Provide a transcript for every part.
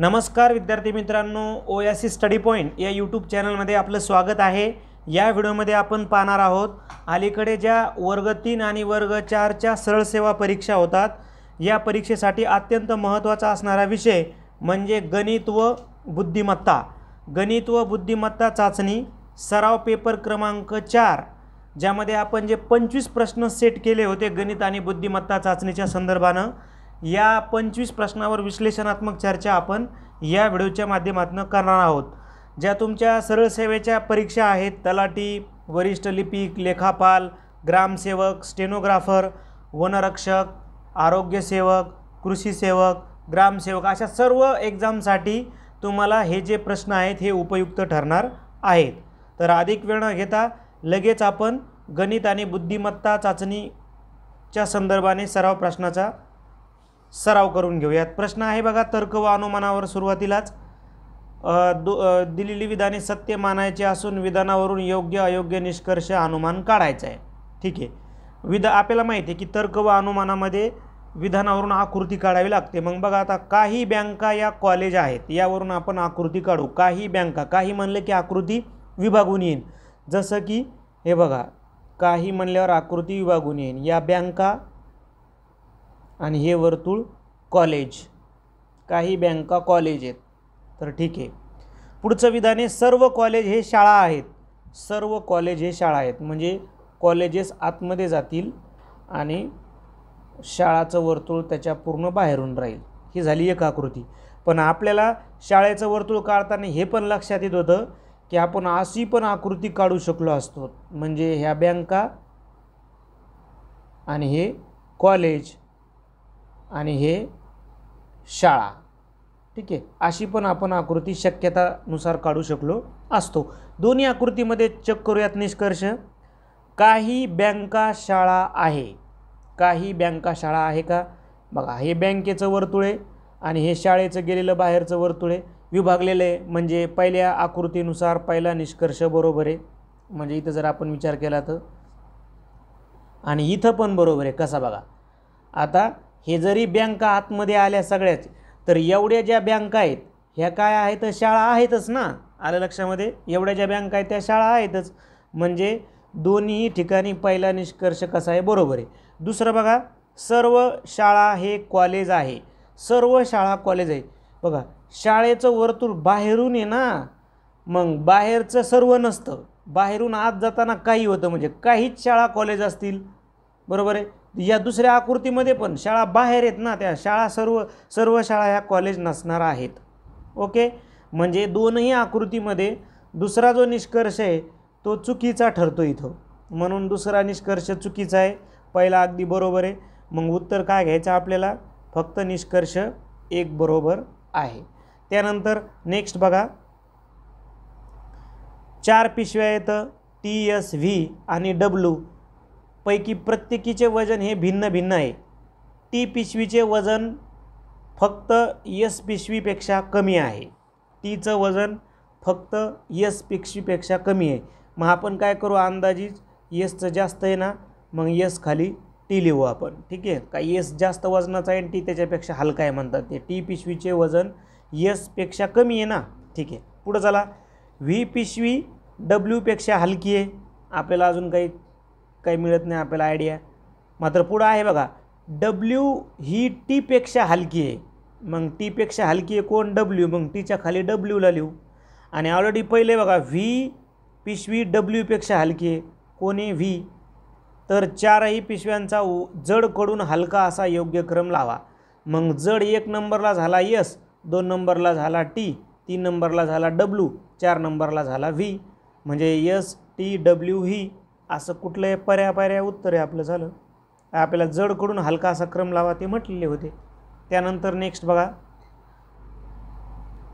नमस्कार विद्यार्थी मित्रांनो O S C study point या यूट्यूब चॅनलमध्ये आपलं स्वागत आहे या व्हिडिओमध्ये आपण पाहणार आहोत अलीकडे ज्या वर्ग तीन आणि वर्ग चारच्या सरळ सेवा परीक्षा होतात या परीक्षेसाठी अत्यंत महत्त्वाचा असणारा विषय म्हणजे गणित व बुद्धिमत्ता गणित व बुद्धिमत्ता चाचणी सराव पेपर क्रमांक चार ज्यामध्ये आपण जे पंचवीस प्रश्न सेट केले होते गणित आणि बुद्धिमत्ता चाचणीच्या संदर्भानं या पंचवीस प्रश्नावर विश्लेषणात्मक चर्चा आपण या व्हिडिओच्या माध्यमातून करणार आहोत ज्या तुमच्या सरळ सेवेच्या परीक्षा आहेत तलाठी वरिष्ठ लिपिक लेखापाल ग्रामसेवक स्टेनोग्राफर वनरक्षक आरोग्यसेवक कृषीसेवक ग्रामसेवक अशा सर्व एक्झामसाठी तुम्हाला हे जे प्रश्न आहेत हे उपयुक्त ठरणार आहेत तर अधिक वेळ न घेता लगेच आपण गणित आणि बुद्धिमत्ता चाचणीच्या संदर्भाने सराव प्रश्नाचा सराव करून घेऊयात प्रश्न आहे बघा तर्क व अनुमानावर सुरुवातीलाच दो दिलेली विधाने सत्य मानायचे असून विधानावरून योग्य अयोग्य निष्कर्ष अनुमान काढायचा आहे ठीक आहे विधा आपल्याला माहिती आहे की तर्क व अनुमानामध्ये विधानावरून आकृती काढावी लागते मग बघा आता काही बँका या कॉलेज आहेत यावरून आपण आकृती काढू काही बँका काही म्हणले की आकृती विभागून येईन जसं की हे बघा काही म्हणल्यावर आकृती विभागून येईन या बँका आणि हे वर्तुळ कॉलेज काही बँका कॉलेज आहेत तर ठीक आहे पुढचं विधान आहे सर्व कॉलेज हे शाळा आहेत सर्व कॉलेज हे शाळा आहेत म्हणजे कॉलेजेस आतमध्ये जातील आणि शाळाचं वर्तुळ त्याच्या पूर्ण बाहेरून राहील ही झाली एक आकृती पण आपल्याला शाळेचं वर्तुळ काढताना हे पण लक्षात येत होतं की आपण अशी पण आकृती काढू शकलो असतो म्हणजे ह्या बँका आणि हे कॉलेज आणि हे शाळा ठीक आहे अशी पण आपण आकृती शक्यतानुसार काढू शकलो असतो दोन्ही आकृतीमध्ये चेक करूयात निष्कर्ष काही बँका शाळा आहे काही बँका शाळा आहे का बघा हे बँकेचं वर्तुळ आहे आणि हे शाळेचं गेलेलं बाहेरचं वर्तुळ आहे विभागलेलं आहे म्हणजे पहिल्या आकृतीनुसार पहिला निष्कर्ष बरोबर आहे म्हणजे इथं जर आपण विचार केला तर आणि इथं पण बरोबर आहे कसा बघा आता हे जरी बँका आतमध्ये आल्या सगळ्याच तर एवढ्या ज्या बँका आहेत ह्या काय आहेत शाळा आहेतच ना आलं लक्षामध्ये एवढ्या ज्या बँका आहेत त्या शाळा आहेतच म्हणजे दोन्ही ठिकाणी पहिला निष्कर्ष कसा आहे बरोबर आहे दुसरं बघा सर्व शाळा हे कॉलेज आहे सर्व शाळा कॉलेज आहे बघा शाळेचं वर्तुळ बाहेरून आहे ना मग बाहेरचं सर्व नसतं बाहेरून आत जाताना काही होतं म्हणजे काहीच शाळा कॉलेज असतील बरोबर आहे या दुसऱ्या आकृतीमध्ये पण शाळा बाहेर आहेत ना त्या शाळा सर्व सर्व शाळा ह्या कॉलेज नसणार आहेत ओके म्हणजे दोनही आकृतीमध्ये दुसरा जो निष्कर्ष आहे तो चुकीचा ठरतो इथं म्हणून दुसरा निष्कर्ष चुकीचा आहे पहिला अगदी बरोबर आहे मग उत्तर काय घ्यायचं आपल्याला फक्त निष्कर्ष एक बरोबर आहे त्यानंतर नेक्स्ट बघा चार पिशव्या येतं टी एस व्ही आणि डब्ल्यू पैकी प्रत्येकीचे वजन हे भिन्न भिन्न आहे टी पिशवीचे वजन फक्त यस पिशवीपेक्षा कमी आहे टीचं वजन फक्त यस पिशवीपेक्षा कमी आहे मग आपण काय करू अंदाजीच यसचं जास्त आहे ना मग यस खाली टी लिहू आपण ठीक आहे का यस जास्त वजनाचा आहे आणि टी त्याच्यापेक्षा हलका आहे म्हणतात ते टी पिशवीचे वजन यसपेक्षा कमी आहे ना ठीक आहे पुढं चला व्ही पिशवी डब्ल्यूपेक्षा हलकी आहे आपल्याला अजून काही काही मिळत नाही आपल्याला आयडिया मात्र पुढं आहे बघा डब्ल्यू ही टीपेक्षा हलकी आहे मग टीपेक्षा हलकी आहे कोण डब्ल्यू मग टीच्या खाली डब्ल्यूला लिहू आणि ऑलरेडी पहिले बघा व्ही पिशवी डब्ल्यूपेक्षा हलकी आहे कोणी व्ही तर चारही पिशव्यांचा जडकडून हलका असा योग्य क्रम लावा मग जड एक नंबरला झाला यस दोन नंबरला झाला टी तीन नंबरला झाला डब्ल्यू चार नंबरला झाला व्ही म्हणजे यस टी डब्ल्यू व्ही असं कुठलं पर्या पर्या उत्तर आहे आपलं झालं आपल्याला जडकडून हलका असा क्रम लावा ते म्हटलेले होते त्यानंतर नेक्स्ट बघा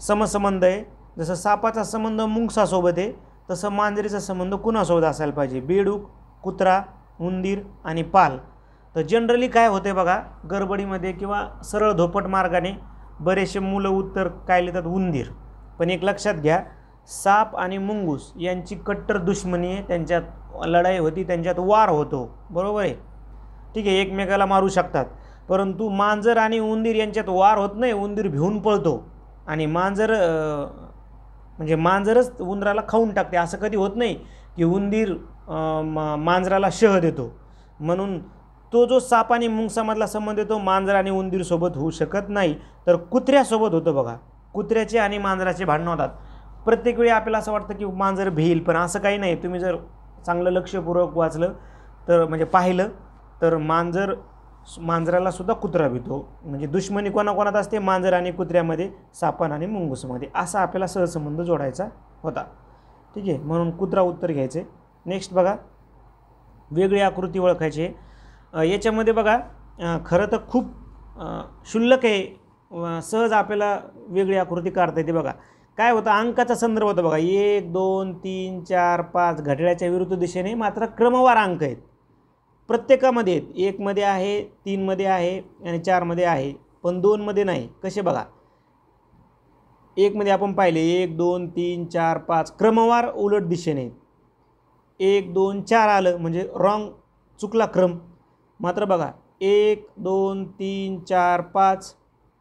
समसंबंध आहे जसं सापाचा संबंध मुंगसासोबत आहे तसं मांजरीचा संबंध कुणासोबत असायला पाहिजे बेडूक कुत्रा उंदीर आणि पाल तर जनरली काय होते बघा गरबडीमध्ये किंवा सरळ धोपट मार्गाने बरेचसे मुलं उत्तर काय लिहितात उंदीर पण एक लक्षात घ्या साप आणि मुंगूस यांची कट्टर दुश्मनी आहे त्यांच्यात लढाई होती त्यांच्यात वार होतो बरोबर आहे ठीक आहे एकमेकाला मारू शकतात परंतु मांजर आणि उंदीर यांच्यात वार होत नाही उंदीर भिवून पळतो आणि मांजर म्हणजे मांजरच उंदराला खाऊन टाकते असं कधी होत नाही की उंदीर मांजराला शह देतो म्हणून तो जो साप आणि मुंगसामधला संबंध येतो मांजर आणि उंदीरसोबत होऊ शकत नाही तर कुत्र्यासोबत होतं बघा कुत्र्याचे आणि मांजराचे भांडणं होतात प्रत्येक वेळी आपल्याला असं वाटतं की मांजर भिईल पण असं काही नाही तुम्ही जर चांगलं लक्षपूर्वक वाचलं तर म्हणजे पाहिलं तर मांजर मांजराला सुद्धा कुत्रा भितो म्हणजे दुश्मनी कोणाकोणात असते मांजर आणि कुत्र्यामध्ये सापान आणि मुंगूसमध्ये असा आपल्याला सहसंबंध जोडायचा होता ठीक आहे म्हणून कुत्रा उत्तर घ्यायचे नेक्स्ट बघा वेगळी आकृती ओळखायची याच्यामध्ये बघा खरं तर खूप क्षुल्लक आहे सहज आपल्याला वेगळी आकृती काढता येते बघा काय होतं अंकाचा संदर्भ होता बघा एक दोन तीन चार पाच घड्याळाच्या विरुद्ध दिशेने मात्र क्रमवार अंक आहेत प्रत्येकामध्ये आहेत एकमध्ये आहे तीनमध्ये आहे आणि चारमध्ये आहे पण दोनमध्ये नाही कसे बघा एकमध्ये आपण पाहिले एक दोन तीन चार पाच क्रमवार उलट दिशेने एक दोन चार आलं म्हणजे रॉंग चुकला क्रम मात्र बघा एक दोन तीन चार पाच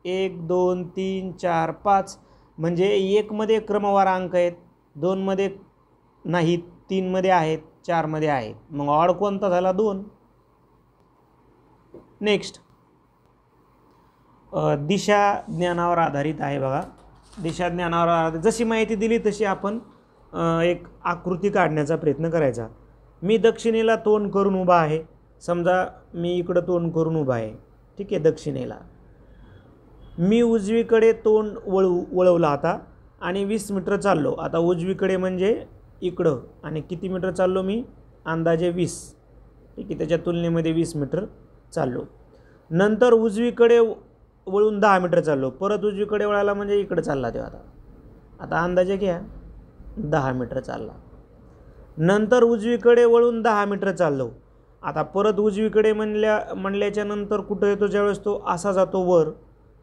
एक दोन तीन चार पाच म्हणजे एकमध्ये क्रमवार अंक आहेत दोनमध्ये नाहीत तीनमध्ये आहेत चारमध्ये आहेत मग ऑड कोणता झाला दोन नेक्स्ट दिशा ज्ञानावर आधारित आहे बघा दिशा ज्ञानावर आधारित जशी माहिती दिली तशी आपण एक आकृती काढण्याचा प्रयत्न करायचा मी दक्षिणेला तोंड करून उभा आहे समजा मी इकडं तोंड करून उभा आहे ठीक आहे दक्षिणेला मी उजवीकडे तोंड वळू वळवला आता आणि वीस मीटर चाललो आता उजवीकडे म्हणजे इकडं आणि किती मीटर चाललो मी अंदाजे वीस ठीक आहे त्याच्या तुलनेमध्ये वीस मीटर चाललो नंतर उजवीकडे वळून दहा मीटर चाललो परत उजवीकडे वळायला म्हणजे इकडं चालला तेव्हा आता आता अंदाजे घ्या दहा मीटर चालला नंतर उजवीकडे वळून दहा मीटर चाललो आता परत उजवीकडे म्हणल्या म्हणल्याच्या नंतर कुठं येतो ज्यावेळेस तो असा जातो वर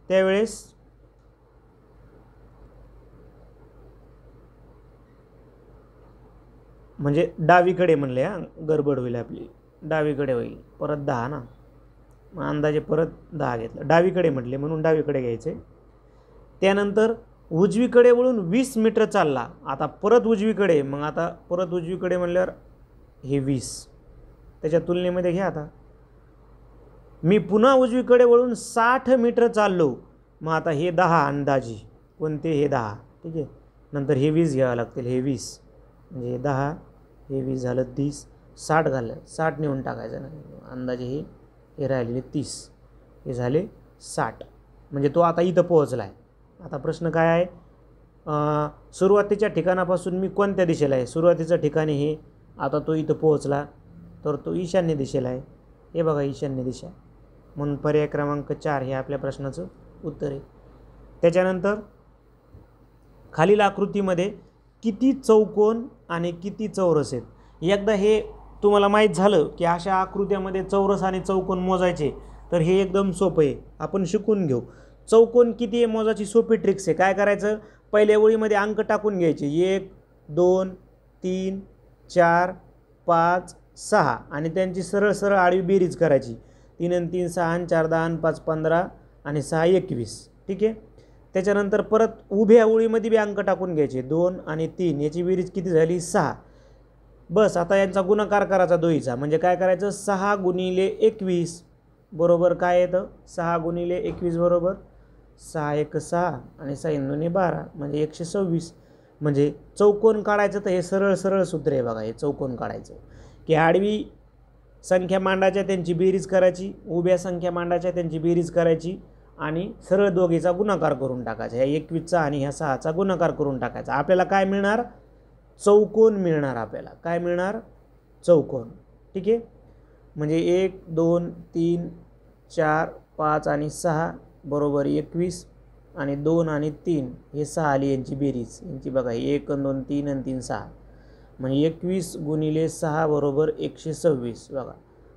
त्यावेळेस म्हणजे डावीकडे म्हणले हां गडबड होईल आपली डावीकडे होईल परत दहा ना मग अंदाजे परत दहा घेतलं डावीकडे म्हटले म्हणून डावीकडे घ्यायचे त्यानंतर उजवीकडे वळून वीस मीटर चालला आता परत उजवीकडे मग आता परत उजवीकडे म्हणल्यावर हे वीस त्याच्या तुलनेमध्ये घ्या आता मी पुन्हा उजवीकडे वळून साठ मीटर चाललो मग आता हे दहा अंदाजे कोणते हे दहा ठीक आहे नंतर हे वीस घ्यावं लागतील हे वीस म्हणजे हे दहा हे वीस झालं तीस साठ झालं साठ नेऊन टाकायचं ना अंदाजे हे हे राहिलेले तीस हे झाले साठ म्हणजे तो आता इथं पोहोचला आहे आता प्रश्न काय आहे सुरुवातीच्या ठिकाणापासून मी कोणत्या दिशेला आहे सुरुवातीचं ठिकाण हे आता तो इथं पोहोचला तर तो ईशान्य दिशेला आहे हे बघा ईशान्य दिशा म्हणून पर्याय क्रमांक चार हे आपल्या प्रश्नाचं उत्तर आहे त्याच्यानंतर खालील आकृतीमध्ये किती चौकोन आणि किती चौरस आहेत एकदा हे तुम्हाला माहीत झालं की अशा आकृत्यामध्ये चौरस आणि चौकोन मोजायचे तर हे एकदम सोपं आहे आपण शिकून घेऊ चौकोन किती आहे मोजाची सोपी ट्रिक्स आहे काय करायचं पहिल्या ओळीमध्ये अंक टाकून घ्यायचे एक दोन तीन चार पाच सहा आणि त्यांची सरळ सरळ आडवी बेरीज करायची तीन आणि तीन सहा आणि चार दहा आणि पाच पंधरा आणि सहा एकवीस ठीक आहे त्याच्यानंतर परत उभ्या ओळीमध्ये बी अंक टाकून घ्यायचे दोन आणि तीन याची बेरीज किती झाली सहा बस आता यांचा गुणाकार करायचा दोहीचा म्हणजे काय करायचं सहा गुणिले एकवीस बरोबर काय येतं सहा गुणिले एकवीस बरोबर सहा एक सहा आणि सहा दोन्ही बारा म्हणजे एकशे सव्वीस म्हणजे चौकोन काढायचं तर हे सरळ सरळ सूत्र आहे बघा हे चौकोन काढायचं की आडवी संख्या मांडायच्या त्यांची बेरीज करायची उभ्या संख्या मांडाच्या त्यांची बेरीज करायची आणि सरळ दोघेचा गुणाकार करून टाकायचा ह्या एकवीसचा आणि ह्या सहाचा गुणाकार करून टाकायचा आपल्याला काय मिळणार चौकोन मिळणार आपल्याला काय मिळणार चौकोन ठीक आहे म्हणजे एक दोन तीन चार पाच आणि सहा बरोबर एकवीस आणि दोन आणि तीन हे सहा आली यांची बेरीज यांची बघा एक दोन तीन आणि तीन सहा म्हणजे एकवीस गुणिले सहा बरोबर एकशे सव्वीस बघा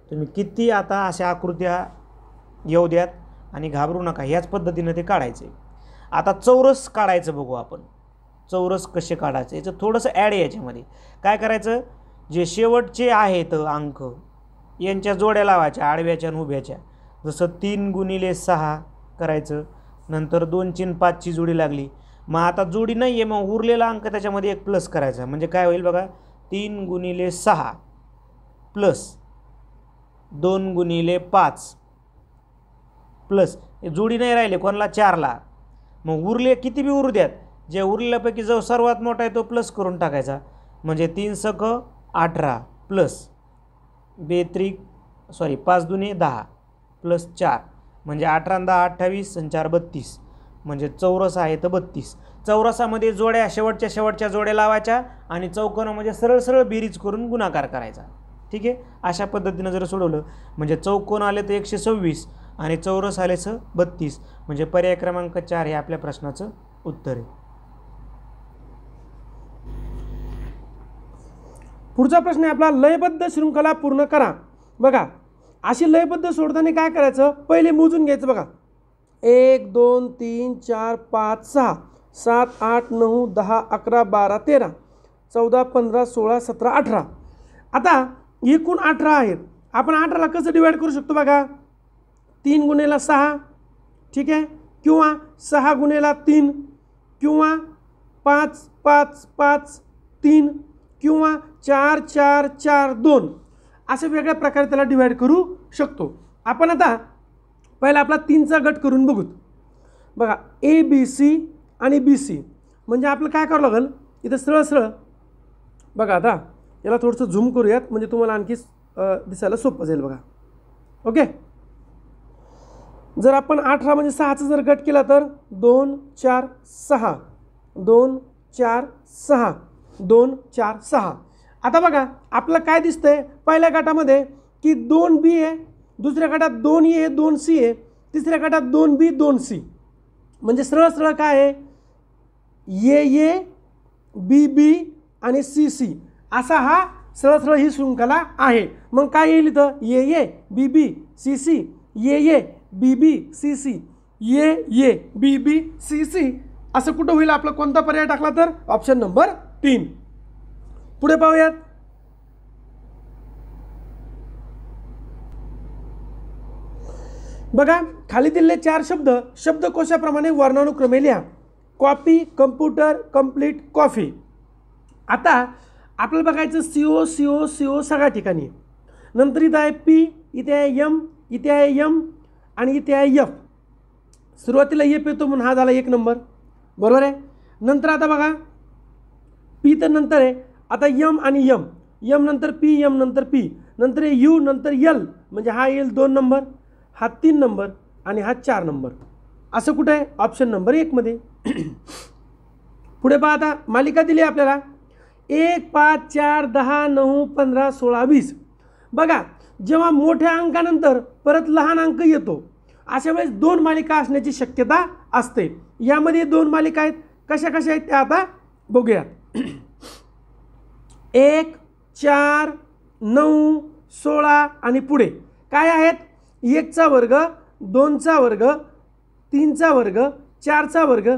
तुम्ही किती आता अशा आकृत्या येऊ द्यात आणि घाबरू नका ह्याच पद्धतीनं ते काढायचे आता चौरस काढायचं बघू आपण चौरस कसे काढायचे याचं थोडंसं ॲड याच्यामध्ये काय करायचं जे शेवटचे आहेत अंक यांच्या जोड्या लावायच्या आडव्याच्या आणि उभ्याच्या जसं तीन गुणिले सहा करायचं नंतर दोन चीन पाचची जोडी लागली मग आता जोडी नाही आहे मग उरलेला अंक त्याच्यामध्ये एक प्लस करायचा म्हणजे काय होईल बघा तीन गुणिले सहा प्लस दोन गुणिले पाच प्लस जोडी नाही राहिले कोणाला चारला मग उरले किती बी उरू द्यात जे उरलेल्यापैकी जो सर्वात मोठा आहे तो प्लस करून टाकायचा म्हणजे तीन सख अठरा प्लस बेत्रिक सॉरी पाच दुने दहा प्लस चार म्हणजे अठरा दहा अठ्ठावीस आणि चार बत्तीस म्हणजे चौरस आहे तर बत्तीस चौरसामध्ये जोड्या शेवटच्या शेवटच्या जोड्या लावायच्या आणि म्हणजे सरळ सरळ बेरीज करून गुणाकार करायचा ठीक आहे अशा पद्धतीनं जर सोडवलं म्हणजे चौकोन आले तर एकशे सव्वीस आणि चौरस आले स बत्तीस म्हणजे पर्याय क्रमांक चार हे आपल्या प्रश्नाचं उत्तर आहे पुढचा प्रश्न आहे आपला लयबद्ध श्रृंखला पूर्ण करा बघा अशी लयबद्ध सोडताना काय करायचं पहिले मोजून घ्यायचं बघा एक दोन तीन चार पाच सहा सात आठ नऊ दहा अकरा बारा तेरा चौदा पंधरा सोळा सतरा अठरा आता एकूण अठरा आहेत आपण अठराला कसं डिवाईड करू शकतो बघा तीन गुन्हेला सहा ठीक आहे किंवा सहा गुन्हेला तीन किंवा पाच पाच पाच तीन किंवा चार चार चार दोन असे वेगळ्या प्रकारे त्याला डिवाईड करू शकतो आपण आता पहिला आपला तीनचा गट करून बघूत बघा ए बी सी आणि बी सी म्हणजे आपलं काय करावं लागेल इथं सरळ सरळ बघा आता याला थोडंसं झूम करूयात म्हणजे तुम्हाला आणखी दिसायला सोपं जाईल बघा ओके जर आपण अठरा म्हणजे सहाचा जर गट केला तर दोन चार सहा दोन चार सहा दोन चार सहा आता बघा आपलं काय दिसतंय पहिल्या गटामध्ये की दोन बी आहे दुसऱ्या गटात दोन ए दोन सी आहे तिसऱ्या गटात दोन बी दोन सी म्हणजे सरळ सरळ काय आहे ए ए बी बी आणि सी सी असा हा सरळ सरळ ही शृंखला आहे मग काय येईल इथं A A B B C C A A B B C C A A B B C C असं कुठं होईल आपला कोणता पर्याय टाकला तर ऑप्शन नंबर तीन पुढे पाहूयात बघा खाली दिलेले चार शब्द शब्दकोशाप्रमाणे वर्णानुक्रमे लिहा कॉपी कम्प्युटर कम्प्लीट कॉफी आता आपल्याला बघायचं C O C O C O सगळ्या ठिकाणी नंतर इथं आहे पी इथे आहे यम इथे आहे यम आणि इथे आहे यफ सुरुवातीला यफ येतो म्हणून हा झाला एक नंबर बरोबर आहे नंतर आता बघा पी तर नंतर आहे आता यम आणि यम यम नंतर पी यम नंतर पी नंतर यू नंतर यल म्हणजे हा येईल दोन नंबर हा तीन नंबर आणि हा चार नंबर असं कुठं आहे ऑप्शन नंबर एकमध्ये पुढे पहा आता मालिका दिली आपल्याला एक पाच चार दहा नऊ पंधरा सोळा वीस बघा जेव्हा मोठ्या अंकानंतर परत लहान अंक येतो अशा वेळेस दोन मालिका असण्याची शक्यता असते यामध्ये दोन मालिका आहेत कशा कशा आहेत त्या आता बघूयात एक चार नऊ सोळा आणि पुढे काय आहेत एकचा वर्ग दोनचा वर्ग तीनचा वर्ग चारचा वर्ग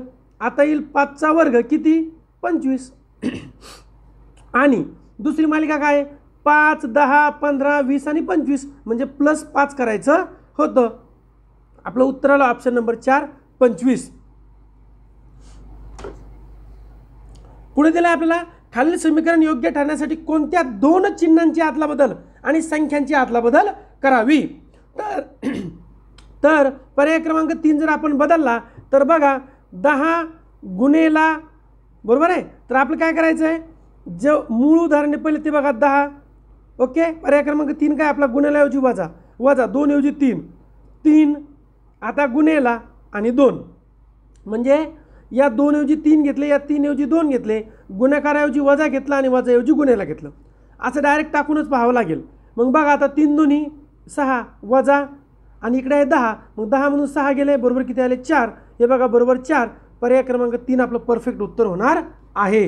आता येईल पाचचा वर्ग किती पंचवीस आणि दुसरी मालिका काय पाच दहा पंधरा वीस आणि पंचवीस म्हणजे प्लस पाच करायचं होतं आपलं उत्तराला ऑप्शन नंबर चार पंचवीस पुढे दिलं आपल्याला खालील समीकरण योग्य ठरण्यासाठी कोणत्या दोन चिन्हांची आतला बदल आणि संख्यांची आतला बदल करावी तर तर पर्याय क्रमांक तीन जर आपण बदलला तर बघा दहा गुन्हेला बरोबर आहे तर आपलं काय करायचं आहे जे मूळ उदाहरणे पहिले ते बघा दहा ओके पर्याय क्रमांक तीन काय आपला गुन्ह्यालाऐवजी वजा वजा दोन ऐवजी तीन तीन आता गुन्हेला आणि दोन म्हणजे या दोन ऐवजी तीन घेतले या तीन ऐवजी दोन घेतले गुन्हेकाराऐवजी वजा घेतला आणि वजाऐवजी गुन्ह्याला घेतलं असं डायरेक्ट टाकूनच पाहावं लागेल मग बघा आता तीन दोन्ही सहा वजा आणि इकडे आहे दहा मग दहा म्हणून सहा गेले बरोबर किती आले चार हे बघा बरोबर चार पर्याय क्रमांक तीन आपलं परफेक्ट उत्तर होणार आहे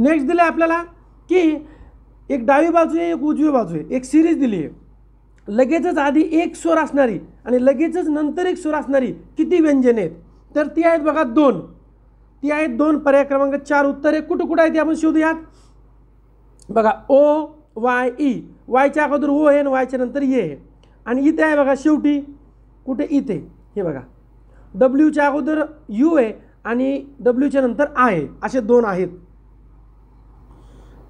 नेक्स्ट दिलं आपल्याला की एक डावी बाजू आहे एक उजवी बाजू आहे एक सिरीज दिली आहे लगेचच आधी एक स्वर असणारी आणि लगेचच नंतर एक स्वर असणारी किती व्यंजन आहेत तर ती आहेत बघा दोन ती आहेत दोन पर्याय क्रमांक चार उत्तर आहे कुठं कुठं आहे ते आपण शोधूयात बघा ओ वाय ई वायच्या अगोदर ओ एन वायच्या नंतर ये आहे आणि इथे आहे बघा शेवटी कुठे इथे हे बघा डब्ल्यूच्या अगोदर यू आहे आणि डब्ल्यूच्या नंतर आय आहे असे दोन आहेत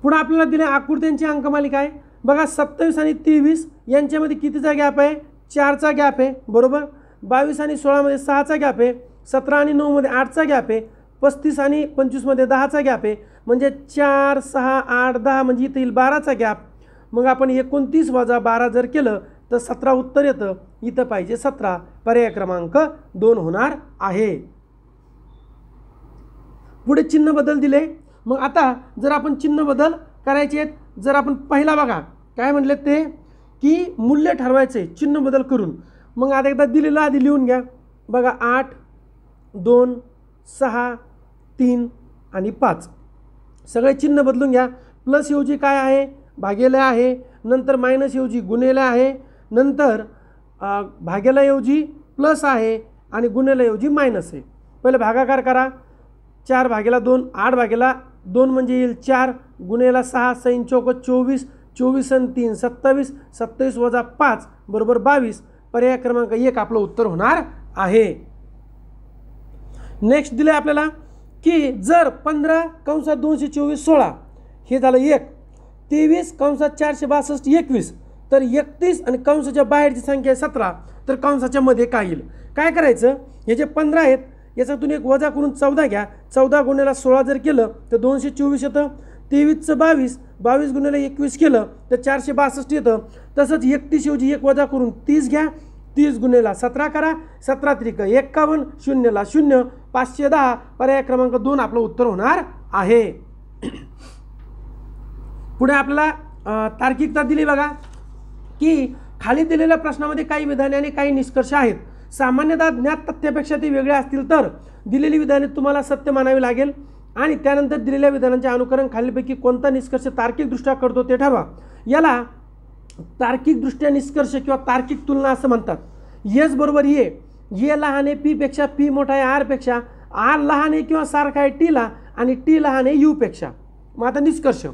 पुढं आपल्याला दिले आकृत्यांची अंकमालिका आहे बघा सत्तावीस आणि तेवीस यांच्यामध्ये कितीचा गॅप आहे चारचा गॅप आहे बरोबर बावीस आणि सोळामध्ये सहाचा गॅप आहे सतरा आणि नऊमध्ये आठचा गॅप आहे पस्तीस आणि पंचवीसमध्ये दहाचा गॅप आहे म्हणजे चार सहा आठ दहा म्हणजे इथे येईल बाराचा गॅप मग आपण एकोणतीस वजा बारा जर केलं तर सतरा उत्तर येतं इथं पाहिजे सतरा पर्याय क्रमांक दोन होणार आहे पुढे चिन्ह बदल दिले मग आता जर आपण चिन्ह बदल करायचे आहेत जर आपण पहिला बघा काय म्हटले ते की मूल्य ठरवायचे चिन्ह बदल करून मग आता एकदा दिलेलं आधी लिहून घ्या बघा आठ दोन सहा तीन आणि पाच सगळे चिन्ह बदलून घ्या प्लस ऐवजी काय आहे भागेला आहे नंतर मायनस ऐवजी गुन्हेला आहे नंतर ऐवजी प्लस आहे आणि ऐवजी मायनस आहे पहिले भागाकार करा चार भागेला दोन आठ भागेला दोन म्हणजे येईल चार गुन्हेला सहा सैन चौक चोवीस चोवीस आणि तीन सत्तावीस सत्तावीस वजा पाच बरोबर बावीस पर्याय क्रमांक एक आपलं उत्तर होणार आहे नेक्स्ट दिले आपल्याला की जर पंधरा कंसात दोनशे चोवीस सोळा हे झालं एक तेवीस कंसात चारशे बासष्ट एकवीस तर एकतीस आणि कंसाच्या बाहेरची संख्या आहे सतरा तर कंसाच्या मध्ये काय येईल काय करायचं हे जे पंधरा आहेत याच्यातून एक वजा करून चौदा घ्या चौदा गुन्ह्याला सोळा जर केलं तर दोनशे चोवीस येतं तेवीसचं बावीस बावीस गुन्ह्याला एकवीस केलं तर चारशे बासष्ट येतं तसंच एकतीस ऐवजी एक वजा करून तीस घ्या तीस गुन्ह्याला सतरा करा सतरा त्रिक एक्कावन्न शून्यला शून्य पाचशे दहा पर्याय क्रमांक दोन आपलं उत्तर होणार आहे पुढे आपल्याला तार्किकता दिली बघा की खाली दिलेल्या प्रश्नामध्ये काही विधाने आणि काही निष्कर्ष आहेत सामान्यतः ज्ञात तथ्यापेक्षा ते वेगळे असतील तर दिलेली विधाने तुम्हाला सत्य मानावी लागेल आणि त्यानंतर दिलेल्या विधानांचे अनुकरण खालीलपैकी कोणता निष्कर्ष तार्किकदृष्ट्या करतो ते ठरवा याला तार्किकदृष्ट्या निष्कर्ष किंवा तार्किक तुलना असं म्हणतात येस बरोबर ये ये लहान आहे पीपेक्षा पी मोठा आहे आरपेक्षा आर लहान आहे किंवा सारखा आहे टीला आणि टी लहान आहे यूपेक्षा मग आता निष्कर्ष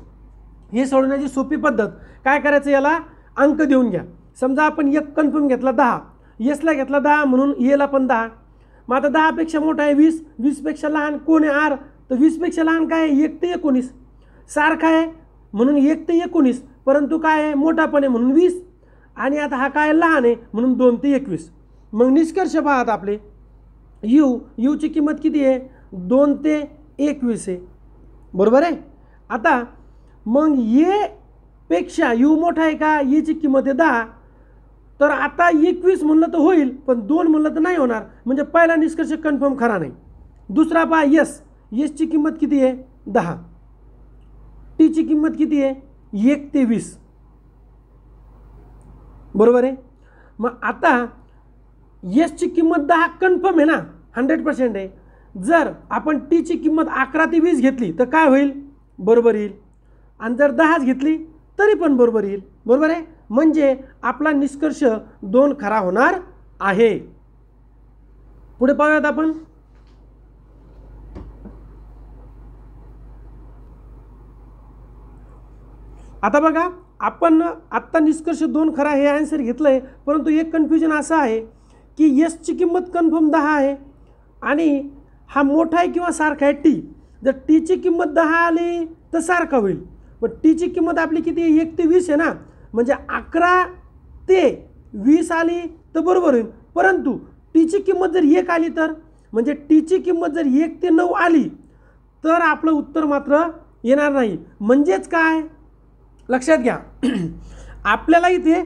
हे सोडवण्याची सोपी पद्धत काय करायचं याला अंक देऊन घ्या समजा आपण एक कन्फर्म घेतला दहा यसला घेतला दहा म्हणून येला पण दहा मग आता दहापेक्षा मोठा आहे वीस वीसपेक्षा लहान कोण आहे आर तर वीसपेक्षा लहान काय आहे एक ते एकोणीस सारखा आहे म्हणून एक ते एकोणीस परंतु काय आहे मोठा पण आहे म्हणून वीस आणि आता हा काय लहान आहे म्हणून दोन ते एकवीस मग निष्कर्ष पाहत आपले यू यूची किंमत किती आहे दोन ते एकवीस आहे बरोबर आहे आता मग ये पेक्षा यू मोठा आहे का येची किंमत आहे दहा तर आता एकवीस म्हणलं तर होईल पण दोन म्हणलं तर नाही होणार म्हणजे पहिला निष्कर्ष कन्फर्म खरा नाही दुसरा पहा यस यसची किंमत किती आहे दहा टीची किंमत किती आहे एक ते वीस बरोबर आहे मग आता यसची किंमत दहा कन्फर्म आहे ना हंड्रेड पर्सेंट आहे जर आपण टीची किंमत अकरा ते वीस घेतली तर काय होईल बरोबर येईल आणि जर दहाच घेतली तरी पण बरोबर येईल बरोबर आहे म्हणजे आपला निष्कर्ष दोन खरा होणार आहे पुढे पाहूयात आपण आता बघा आपण आत्ता निष्कर्ष दोन खरा हे आन्सर घेतलंय परंतु एक कन्फ्युजन असं आहे की यसची किंमत कन्फर्म दहा आहे आणि हा मोठा आहे किंवा सारखा आहे टी जर टीची किंमत दहा आली तर सारखा होईल पण टीची किंमत आपली किती एक ते वीस आहे ना म्हणजे अकरा ते वीस आली तर बरोबर होईल परंतु टीची किंमत जर एक आली तर म्हणजे टीची किंमत जर एक ते नऊ आली तर आपलं उत्तर मात्र येणार नाही म्हणजेच काय लक्षात घ्या आपल्याला इथे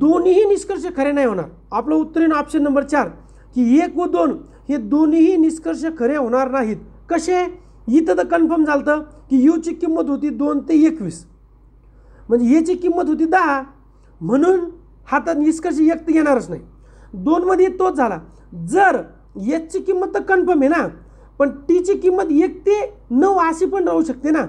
दोन्ही निष्कर्ष खरे नाही होणार आपलं उत्तरेन ऑप्शन नंबर चार की एक व दोन हे दोन्ही निष्कर्ष खरे होणार नाहीत कसे इथं तर कन्फर्म झालं की यूची किंमत होती दोन ते एकवीस म्हणजे याची किंमत होती दहा म्हणून हा तर निष्कर्ष एक तर येणारच नाही दोनमध्ये तोच झाला जर याची किंमत तर कन्फर्म आहे ना पण टीची किंमत एक ते नऊ अशी पण राहू शकते ना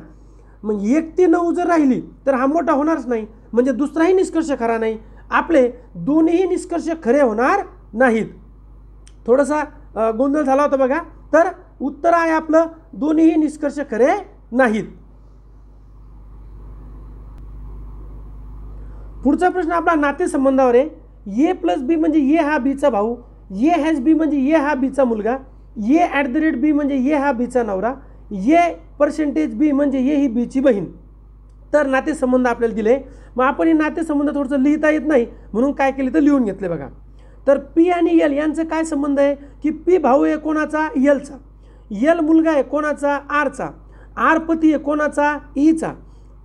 मग म्हणजे एक ते नऊ जर राहिली तर हा मोठा होणारच नाही म्हणजे दुसराही निष्कर्ष खरा नाही आपले दोन्ही निष्कर्ष खरे होणार नाहीत थोडासा गोंधळ झाला होता बघा तर उत्तर आहे आपलं दोन्ही निष्कर्ष खरे नाहीत पुढचा प्रश्न आपला नातेसंबंधावर आहे ए प्लस बी म्हणजे ए हा बीचा भाऊ ए हॅज बी म्हणजे ए हा बीचा मुलगा A at the rate B म्हणजे ए हा बीचा नवरा ए पर्सेंटेज बी म्हणजे ए ही बीची बहीण तर नातेसंबंध आपल्याला दिले मग आपण हे नातेसंबंध थोडंसं लिहिता येत नाही म्हणून काय केले तर लिहून घेतले बघा तर पी आणि यल यांचं काय संबंध आहे की पी भाऊ आहे कोणाचा यलचा यल मुलगा आहे कोणाचा आरचा आर पती आहे कोणाचा ईचा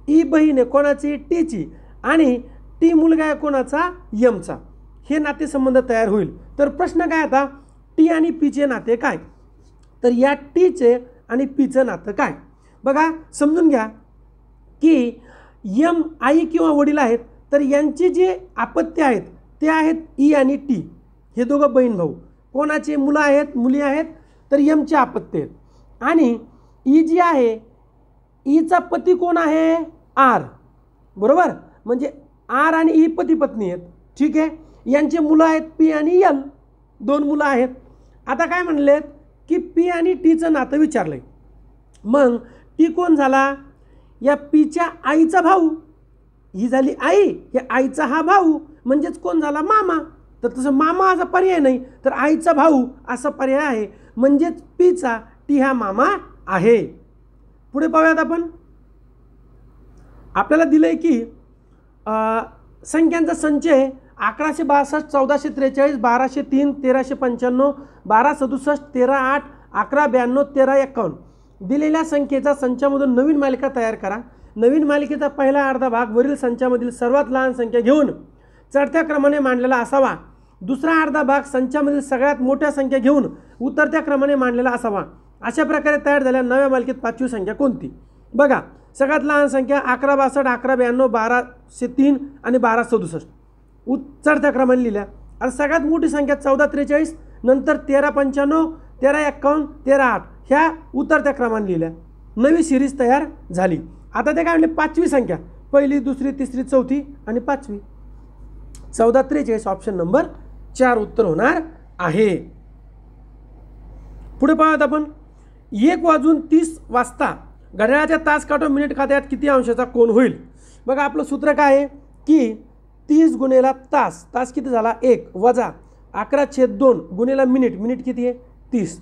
ई बहीण आहे कोणाची टीची आणि टी मुलगा आहे कोणाचा यमचा हे नातेसंबंध तयार होईल तर प्रश्न काय आता टी आणि पीचे नाते काय तर या टीचे आणि पीचं नातं काय बघा समजून घ्या की यम आई किंवा वडील आहेत तर यांची जे आपत्य आहेत ते आहेत ई आणि टी हे दोघं बहीण भाऊ कोणाचे मुलं आहेत मुली आहेत तर यमचे आपत्य आहेत आणि ई जी आहे ईचा पती कोण आहे आर बरोबर म्हणजे आर आणि ई पती पत्नी आहेत ठीक आहे यांचे मुलं आहेत पी आणि यम दोन मुलं आहेत आता काय म्हणलेत की पी आणि टीचं नातं विचारलं आहे मग टी कोण झाला या पीच्या आईचा भाऊ ही झाली आई या आईचा हा भाऊ म्हणजेच कोण झाला मामा तर तसं मामा असा पर्याय नाही तर आईचा भाऊ असा पर्याय आहे म्हणजेच पीचा टी हा मामा आहे पुढे पाहूयात आपण आपल्याला दिलं आहे की संख्यांचा संचय अकराशे बासष्ट चौदाशे त्रेचाळीस बाराशे तीन तेराशे पंच्याण्णव बारा सदुसष्ट तेरा आठ अकरा ब्याण्णव तेरा एकावन्न दिलेल्या संख्येचा संचामधून नवीन मालिका तयार करा नवीन मालिकेचा पहिला अर्धा भाग वरील संचामधील सर्वात लहान संख्या घेऊन चढत्या क्रमाने मांडलेला असावा दुसरा अर्धा भाग संचामधील सगळ्यात मोठ्या संख्या घेऊन उतरत्या क्रमाने मांडलेला असावा अशा प्रकारे तयार झाल्या नव्या मालिकेत पाचवी संख्या कोणती बघा सगळ्यात लहान संख्या अकरा बासष्ट अकरा ब्याण्णव बाराशे तीन आणि बारा सदुसष्ट उ चढत्या क्रमाने लिहिल्या आणि सगळ्यात मोठी संख्या चौदा त्रेचाळीस नंतर तेरा पंच्याण्णव तेरा एक्कावन्न तेरा आठ ह्या उतरत्या क्रमाने लिहिल्या नवी सिरीज तयार झाली आता ते काय म्हणले पाचवी संख्या पहिली दुसरी तिसरी चौथी आणि पाचवी चौदा त्रेचाळीस ऑप्शन नंबर चार उत्तर होणार आहे पुढे पाहूयात आपण एक वाजून तीस वाजता घड्याळाच्या तास काटो मिनिट खात्यात किती अंशाचा कोण होईल बघा आपलं सूत्र काय आहे की तीस गुन्हेला तास तास किती झाला एक वजा अकरा छेद दोन गुन्हेला मिनिट मिनिट किती आहे तीस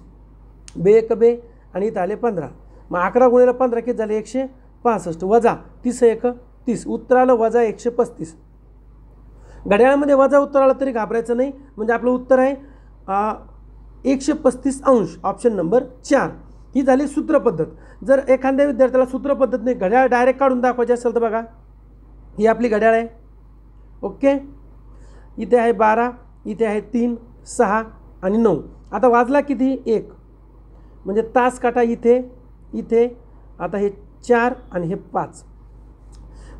बे एक बे आणि इथं आले पंधरा मग अकरा गुणिले पंधरा किती झाले एकशे पासष्ट वजा तीस एक तीस उत्तर आलं वजा एकशे पस्तीस घड्याळामध्ये वजा उत्तर आलं तरी घाबरायचं नाही म्हणजे आपलं उत्तर आहे एकशे पस्तीस अंश ऑप्शन नंबर चार ही झाली सूत्रपद्धत जर एखाद्या विद्यार्थ्याला नाही घड्याळ डायरेक्ट काढून दाखवायची असेल तर बघा ही आपली घड्याळ आहे ओके इथे आहे बारा इथे आहे तीन सहा आणि नऊ आता वाजला किती एक म्हणजे तास काटा इथे इथे आता हे चार आणि हे पाच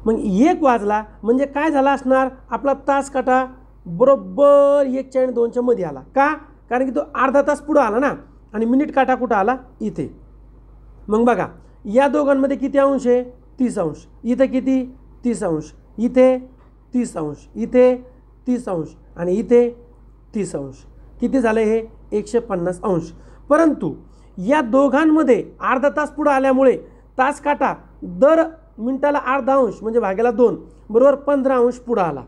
मग एक वाजला म्हणजे काय झाला असणार आपला तास काटा बरोबर एकच्या आणि दोनच्या मध्ये आला का कारण की तो अर्धा तास पुढं आला ना आणि मिनिट काटा कुठं आला इथे मग बघा या दोघांमध्ये किती अंश आहे तीस अंश इथं किती तीस अंश इथे तीस अंश इथे तीस अंश आणि इथे तीस अंश किती झाले हे एकशे पन्नास अंश परंतु या दोघांमध्ये अर्धा तास पुढं आल्यामुळे तास काटा दर मिनटाला अर्धा अंश म्हणजे भागेला दोन बरोबर पंधरा अंश पुढं आला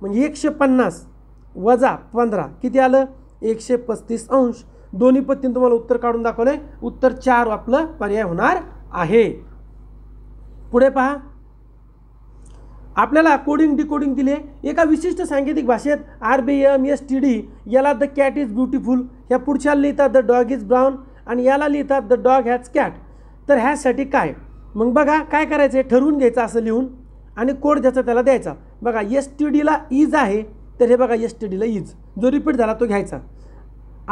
म्हणजे एकशे पन्नास वजा पंधरा किती आलं एकशे पस्तीस अंश दोन्ही पत्तीने तुम्हाला उत्तर काढून दाखवलंय उत्तर चार आपलं पर्याय होणार आहे पुढे पहा आपल्याला कोडिंग डिकोडिंग दिले एका विशिष्ट सांकेतिक भाषेत R B M S T D याला द कॅट इज ब्युटिफुल ह्या पुढच्या लिहिता द डॉग इज ब्राऊन आणि याला लिहितात द डॉग हॅज कॅट तर ह्यासाठी काय मग बघा काय करायचं आहे ठरवून घ्यायचं असं लिहून आणि कोड ज्याचा त्याला द्यायचा बघा एस टी डीला इज आहे तर हे बघा एस टी डीला इज जो रिपीट झाला तो घ्यायचा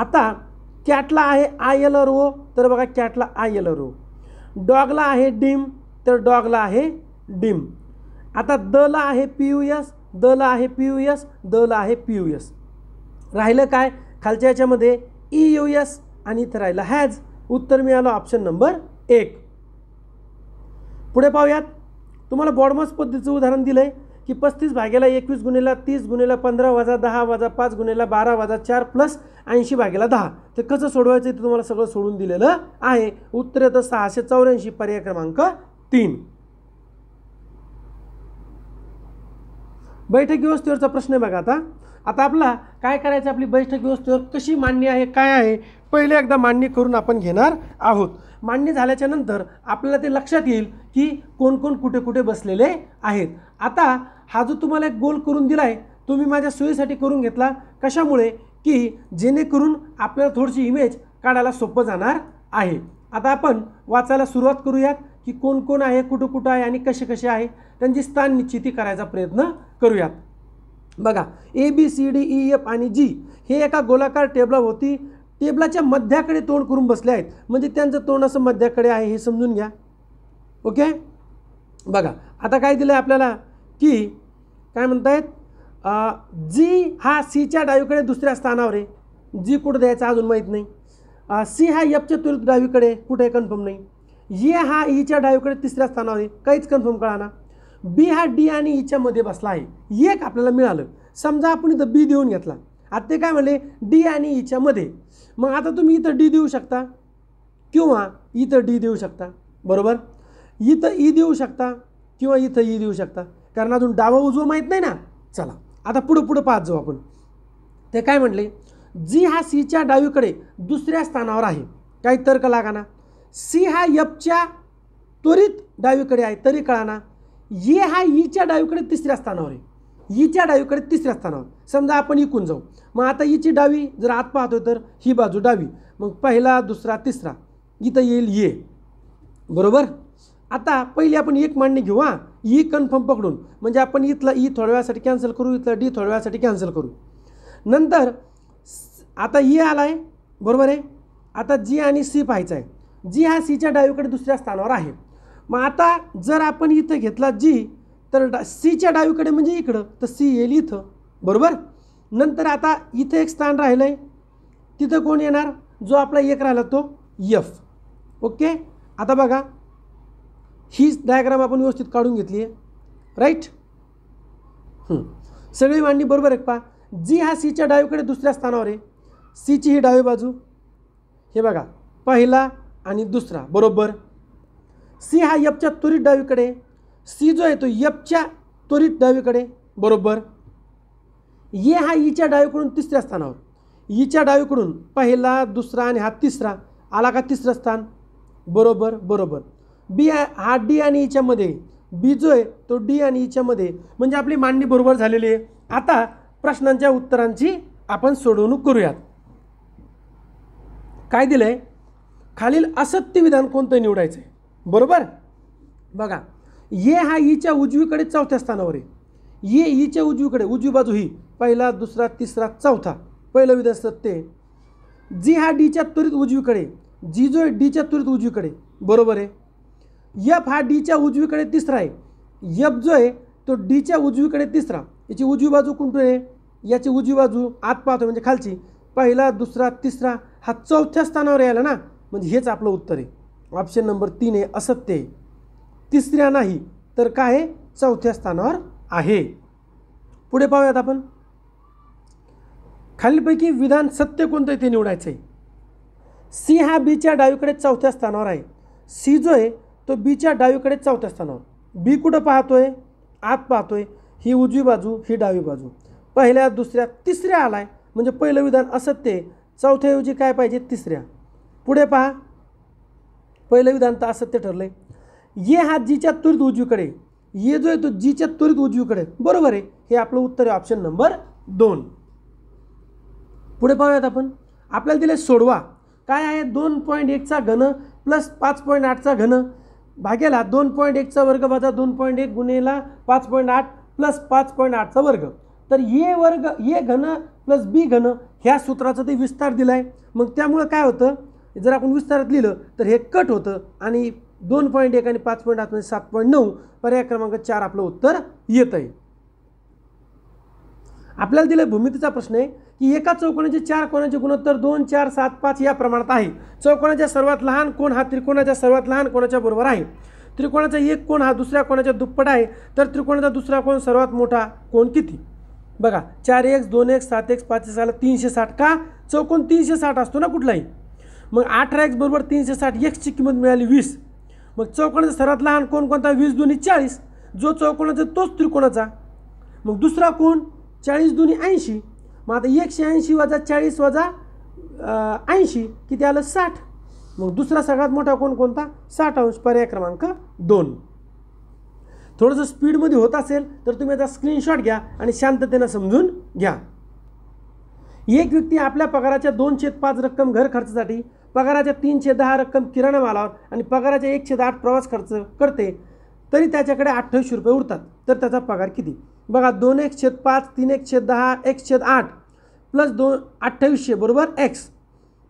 आता कॅटला आहे आय एल आर ओ तर बघा कॅटला आय एल आर ओ डॉगला आहे डीम तर डॉगला आहे डीम आता दला आहे पी यू एस ला आहे पी यू एस ला आहे पी यू एस राहिलं काय खालच्या याच्यामध्ये ई यू एस आणि इथं राहिला हॅज उत्तर मिळालं ऑप्शन नंबर एक पुढे पाहूयात तुम्हाला बॉडमॉस पद्धतीचं उदाहरण दिलं आहे की पस्तीस भागेला एकवीस गुन्हेला तीस गुन्हेला पंधरा वाजा दहा वाजा पाच गुन्हेला बारा वाजा चार प्लस ऐंशी भागेला दहा ते कसं सोडवायचं ते तुम्हाला सगळं सोडून दिलेलं आहे उत्तर येतं सहाशे चौऱ्याऐंशी पर्याय क्रमांक तीन बैठक व्यवस्थेवरचा प्रश्न आहे बघा आता आता आपला काय करायचं आपली बैठक व्यवस्थेवर कशी मान्य आहे काय आहे पहिले एकदा मांडणी करून आपण घेणार आहोत मांडणी झाल्याच्या नंतर आपल्याला ते लक्षात येईल की कोण कोण कुठे कुठे बसलेले आहेत आता हा जो तुम्हाला एक गोल करून दिला आहे तुम्ही माझ्या सोयीसाठी करून घेतला कशामुळे की जेणेकरून आपल्याला थोडीशी इमेज काढायला सोपं जाणार आहे आता आपण वाचायला सुरुवात करूयात की कोण कोण आहे कुठं कुठं आहे आणि कसे कसे आहे त्यांची स्थान निश्चिती करायचा प्रयत्न करूयात बघा A B C D E F आणि जी हे एका गोलाकार टेबलावरती टेबलाच्या मध्याकडे तोंड करून बसले आहेत म्हणजे त्यांचं तोंड असं मध्याकडे आहे हे समजून घ्या ओके बघा आता काय दिलं आहे आपल्याला की काय म्हणतायत जी हा सीच्या डावीकडे दुसऱ्या स्थानावर आहे जी कुठं द्यायचा अजून माहीत नाही सी हा यपच्या तुरुत डावीकडे कुठे कन्फर्म नाही ये हा ईच्या e डावीकडे तिसऱ्या स्थानावर आहे काहीच कन्फर्म कळा ना बी हा डी आणि ईच्या e मध्ये बसला आहे एक आपल्याला मिळालं समजा आपण इथं बी देऊन घेतला आता ते काय म्हणले डी आणि ईच्या मध्ये मग आता तुम्ही इथं डी देऊ शकता किंवा इथं डी देऊ शकता बरोबर इथं ई देऊ शकता किंवा इथं ई देऊ शकता कारण अजून डावा उजवं माहीत नाही ना चला आता पुढं पुढं पाहत जाऊ आपण ते काय म्हटले जी हा सीच्या डावीकडे दुसऱ्या स्थानावर आहे काही तर्क लागाना सी हा यपच्या त्वरित डावीकडे आहे तरी कळाना ये हा ईच्या डावीकडे तिसऱ्या स्थानावर आहे ईच्या डावीकडे तिसऱ्या स्थानावर समजा आपण इकून जाऊ मग आता हीची डावी जर आत पाहतोय तर ही बाजू डावी मग पहिला दुसरा तिसरा इथं येईल ये बरोबर आता पहिली आपण एक मांडणी घेऊ हा ई कन्फर्म पकडून म्हणजे आपण इथला ई थोड्या वेळासाठी कॅन्सल करू इथला डी थोड्या वेळासाठी कॅन्सल करू नंतर आता ई आला आहे बरोबर आहे आता जी आणि सी पाहायचं आहे जी हा सीच्या डावीकडे दुसऱ्या स्थानावर आहे मग आता जर आपण इथं घेतला जी तर डा सीच्या डावीकडे म्हणजे इकडं तर सी येईल इथं बरोबर नंतर आता इथं एक स्थान राहिलं आहे तिथं कोण येणार जो आपला एक राहिला तो यफ ओके आता बघा ही डायग्राम आपण व्यवस्थित काढून घेतली आहे राईट सगळी मांडणी बरोबर आहे पा जी हा सीच्या डावीकडे दुसऱ्या स्थानावर आहे सीची ही डावी बाजू हे बघा पहिला आणि दुसरा बरोबर सी हा यफच्या त्वरित डावीकडे सी जो आहे तो यपच्या त्वरित डावीकडे बरोबर ये हा ईच्या डावीकडून तिसऱ्या स्थानावर ईच्या डावीकडून पहिला दुसरा आणि हा तिसरा आला का तिसरं स्थान बरोबर बरोबर बी हा डी आणि ईच्यामध्ये बी जो आहे तो डी आणि ईच्यामध्ये म्हणजे आपली मांडणी बरोबर झालेली आहे आता प्रश्नांच्या उत्तरांची आपण सोडवणूक करूयात काय दिलं आहे खालील असत्य विधान कोणतं निवडायचं आहे बरोबर बघा ये हा ईच्या उजवीकडे चौथ्या स्थानावर आहे ये ईच्या उजवीकडे उजवी बाजू ही पहिला दुसरा तिसरा चौथा पहिलं विध सत्य जी हा डीच्या त्वरित उजवीकडे जी जो आहे डीच्या त्वरित उजवीकडे बरोबर आहे यफ हा डीच्या उजवीकडे तिसरा आहे यफ जो आहे तो डीच्या उजवीकडे तिसरा याची उजवी बाजू कुठून आहे याची उजवी बाजू आत पाहतो म्हणजे खालची पहिला दुसरा तिसरा हा चौथ्या स्थानावर यायला ना म्हणजे हेच आपलं उत्तर आहे ऑप्शन नंबर तीन आहे असत्य आहे तिसऱ्या नाही तर काय चौथ्या स्थानावर आहे पुढे पाहूयात आपण खालीलपैकी विधान सत्य कोणतं ते निवडायचं आहे सी हा बीच्या डावीकडे चौथ्या स्थानावर आहे सी जो आहे तो बीच्या डावीकडे चौथ्या स्थानावर बी कुठं पाहतोय आत पाहतोय ही उजवी बाजू ही डावी बाजू पहिल्या दुसऱ्या तिसऱ्या आलाय म्हणजे पहिलं विधान असत्य आहे चौथ्याऐवजी काय पाहिजे तिसऱ्या पुढे पहा पहिलं विधान तर असत्य ठरलं आहे ये हा जीच्या त्वरित उजवीकडे ये जो आहे तो जीच्या त्वरित उजवीकडे बरोबर आहे हे आपलं उत्तर आहे ऑप्शन नंबर दोन पुढे पाहूयात आपण आपल्याला दिले सोडवा काय आहे दोन पॉईंट एकचा घन प्लस पाच पॉईंट आठचा घन भागेला दोन पॉईंट एकचा वर्ग वजा दोन पॉईंट एक गुणेला पाच पॉईंट आठ प्लस पाच पॉईंट आठचा वर्ग तर ये वर्ग ये घन प्लस बी घन ह्या सूत्राचा ते विस्तार दिला आहे मग त्यामुळं काय होतं जर आपण विस्तारात लिहिलं तर हे कट होतं आणि दोन पॉईंट एक आणि पाच पॉईंट आठ म्हणजे सात पॉईंट नऊ पर्याय क्रमांक चार आपलं उत्तर येत आहे आपल्याला दिलं भूमितीचा प्रश्न आहे की एका चौकोनाचे चार कोणाचे गुणोत्तर दोन चार सात पाच या प्रमाणात आहे चौकोनाच्या सर्वात लहान कोण हा त्रिकोणाच्या सर्वात लहान कोणाच्या बरोबर आहे त्रिकोणाचा एक कोण हा दुसऱ्या कोणाच्या दुप्पट आहे तर त्रिकोणाचा दुसरा कोण सर्वात मोठा कोण किती बघा चार एक दोन एक सात एक पाच एक तीनशे साठ का चौकोन तीनशे साठ असतो ना कुठलाही मग अठरा एक्स बरोबर तीनशे साठ एक्सची किंमत मिळाली वीस मग चौकोनाचा सर्वात लहान कोण कोणता वीस दुनी चाळीस जो चौकोनाचा तोच त्रिकोणाचा मग दुसरा कोण चाळीस दुनी ऐंशी मग आता एकशे ऐंशी वजा चाळीस वजा ऐंशी किती आलं साठ मग दुसरा सगळ्यात मोठा कोण कोणता साठ अंश पर्याय क्रमांक दोन थोडंसं स्पीडमध्ये होत असेल तर तुम्ही आता स्क्रीनशॉट घ्या आणि शांततेनं समजून घ्या एक व्यक्ती आपल्या पगाराच्या दोन शेत पाच रक्कम घर खर्चासाठी पगाराच्या तीनशे दहा रक्कम किराणा मालावर आणि पगाराच्या एकशे आठ प्रवास खर्च करते तरी त्याच्याकडे अठ्ठावीसशे रुपये उरतात तर त्याचा पगार किती बघा दोन छेद पाच तीन एकशे दहा छेद आठ प्लस दोन अठ्ठावीसशे बरोबर एक्स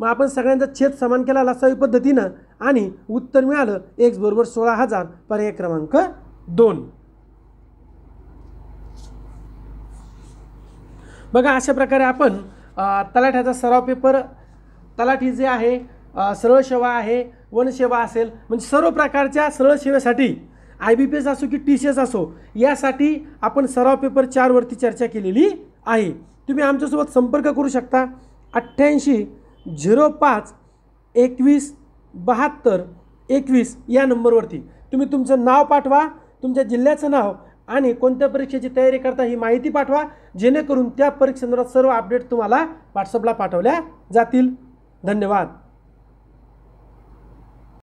मग आपण सगळ्यांचा छेद समान केला लसावी पद्धतीनं आणि उत्तर मिळालं एक्स बरोबर सोळा हजार पर्याय क्रमांक दोन बघा अशा प्रकारे आपण तलाठ्याचा सराव पेपर तलाठी जे आहे सरळ सेवा आहे वनसेवा असेल म्हणजे सर्व प्रकारच्या सरळ सेवेसाठी आय बी पी एस असो की टी सी एस असो यासाठी आपण सराव पेपर चारवरती चर्चा केलेली आहे तुम्ही आमच्यासोबत संपर्क करू शकता अठ्ठ्याऐंशी झिरो पाच एकवीस बहात्तर एकवीस या नंबरवरती तुम्ही तुमचं नाव पाठवा तुमच्या जिल्ह्याचं नाव आणि कोणत्या परीक्षेची तयारी करता ही माहिती पाठवा जेणेकरून त्या परीक्षेसंदर्भात सर्व अपडेट तुम्हाला व्हॉट्सअपला पाठवल्या जातील धन्यवाद